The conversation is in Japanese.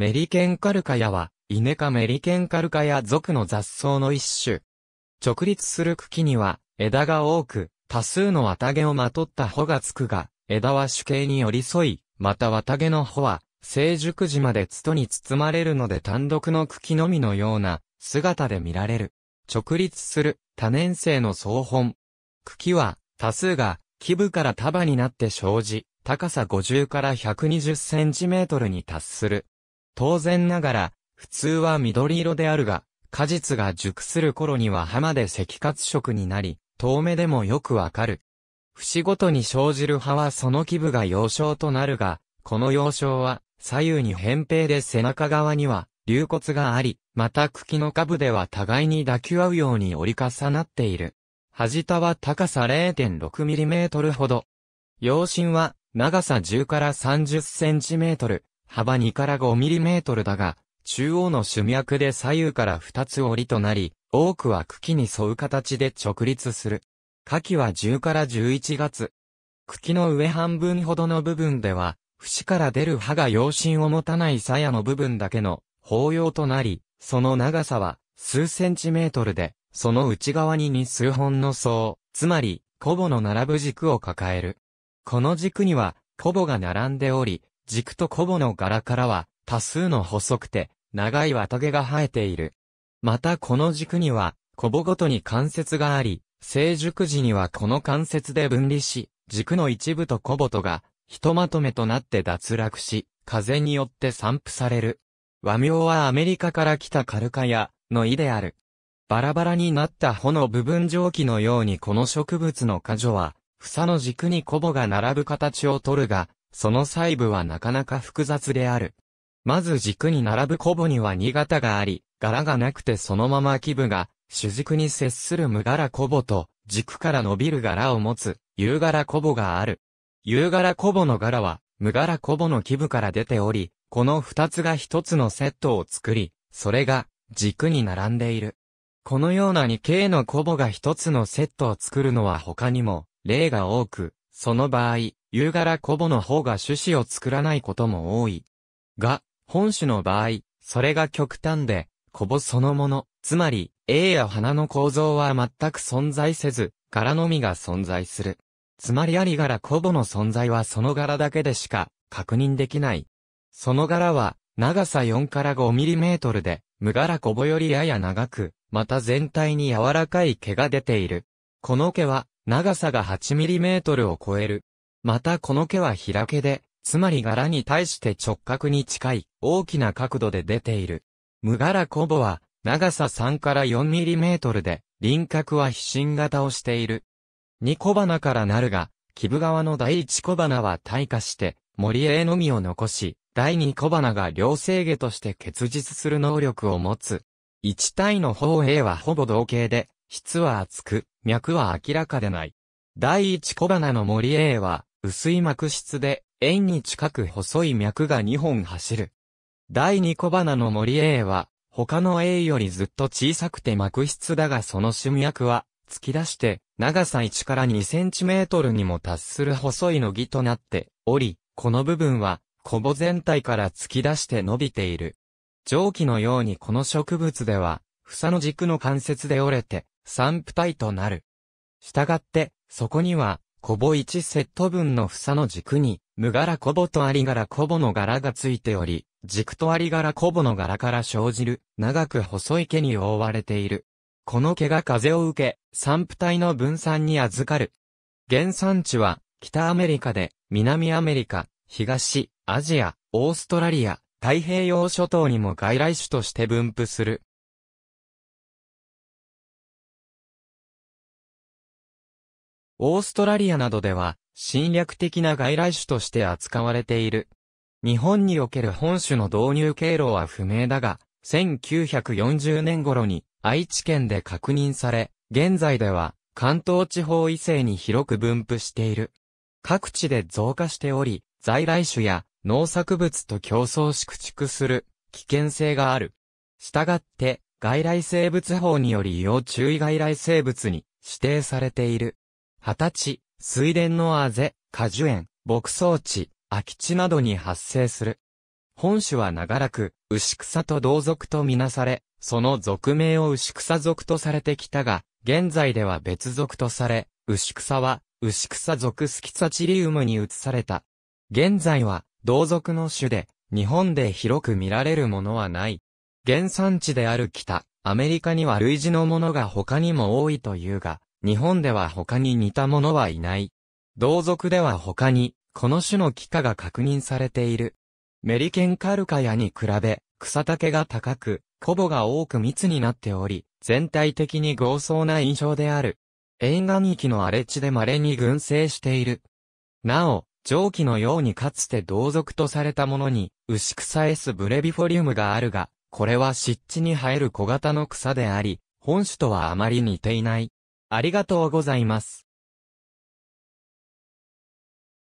メリケンカルカヤは、イネ科メリケンカルカヤ属の雑草の一種。直立する茎には、枝が多く、多数の綿毛をまとった穂がつくが、枝は主形に寄り添い、また綿毛の穂は、成熟時まで蔦に包まれるので単独の茎のみのような姿で見られる。直立する多年生の総本。茎は多数が基部から束になって生じ、高さ50から120センチメートルに達する。当然ながら、普通は緑色であるが、果実が熟する頃には浜で赤褐色になり、遠目でもよくわかる。節ごとに生じる葉はその基部が幼少となるが、この幼少は左右に扁平で背中側には流骨があり、また茎の下部では互いに抱き合うように折り重なっている。端田は高さ 0.6mm ほど。葉身は長さ10から 30cm、幅2から5トルだが、中央の主脈で左右から2つ折りとなり、多くは茎に沿う形で直立する。夏季は10から11月。茎の上半分ほどの部分では、節から出る葉が養心を持たない鞘の部分だけの包容となり、その長さは数センチメートルで、その内側に2数本の層、つまり、コボの並ぶ軸を抱える。この軸には、コボが並んでおり、軸とコボの柄からは多数の細くて長い綿毛が生えている。またこの軸にはコボごとに関節があり、成熟時にはこの関節で分離し、軸の一部とコボとがひとまとめとなって脱落し、風によって散布される。和名はアメリカから来たカルカヤの意である。バラバラになった穂の部分蒸気のようにこの植物の果樹は、房の軸にコボが並ぶ形をとるが、その細部はなかなか複雑である。まず軸に並ぶコボには2型があり、柄がなくてそのまま基部が、主軸に接する無柄コボと、軸から伸びる柄を持つ、夕柄コボがある。夕柄コボの柄は、無柄コボの基部から出ており、この二つが一つのセットを作り、それが、軸に並んでいる。このような 2K のコボが一つのセットを作るのは他にも、例が多く、その場合、夕柄コボの方が種子を作らないことも多い。が、本種の場合、それが極端で、コボそのもの、つまり、A や花の構造は全く存在せず、柄のみが存在する。つまりあり柄コボの存在はその柄だけでしか確認できない。その柄は、長さ4から5ミリメートルで、無柄コボよりやや長く、また全体に柔らかい毛が出ている。この毛は、長さが8ミリメートルを超える。またこの毛は開けで、つまり柄に対して直角に近い大きな角度で出ている。無柄コボは長さ3から4ミリメートルで輪郭は飛信型をしている。二小花からなるが、木部側の第一小花は退化して森へのみを残し、第二小花が両生毛として結実する能力を持つ。一体の方 A はほぼ同型で、質は厚く、脈は明らかでない。第一小花の森 A は、薄い膜質で、円に近く細い脈が2本走る。第2小花の森 A は、他の A よりずっと小さくて膜質だがその主脈は、突き出して、長さ1から2センチメートルにも達する細いの木となっており、この部分は、コボ全体から突き出して伸びている。蒸気のようにこの植物では、房の軸の関節で折れて、散布体となる。したがって、そこには、コボ1セット分の房の軸に、無柄コボとアリ柄コボの柄がついており、軸とアリ柄コボの柄から生じる、長く細い毛に覆われている。この毛が風を受け、散布体の分散に預かる。原産地は、北アメリカで、南アメリカ、東、アジア、オーストラリア、太平洋諸島にも外来種として分布する。オーストラリアなどでは、侵略的な外来種として扱われている。日本における本種の導入経路は不明だが、1940年頃に愛知県で確認され、現在では関東地方以西に広く分布している。各地で増加しており、在来種や農作物と競争し駆逐する危険性がある。したがって、外来生物法により要注意外来生物に指定されている。二十歳、水田のあぜ、果樹園、牧草地、空き地などに発生する。本種は長らく、牛草と同族とみなされ、その俗名を牛草族とされてきたが、現在では別族とされ、牛草は、牛草属スキサチリウムに移された。現在は、同族の種で、日本で広く見られるものはない。原産地である北、アメリカには類似のものが他にも多いというが、日本では他に似たものはいない。同族では他に、この種の幾化が確認されている。メリケンカルカヤに比べ、草丈が高く、コボが多く密になっており、全体的に豪壮な印象である。沿岸域の荒れ地で稀に群生している。なお、蒸気のようにかつて同族とされたものに、牛草 S ブレビフォリウムがあるが、これは湿地に生える小型の草であり、本種とはあまり似ていない。ありがとうございます。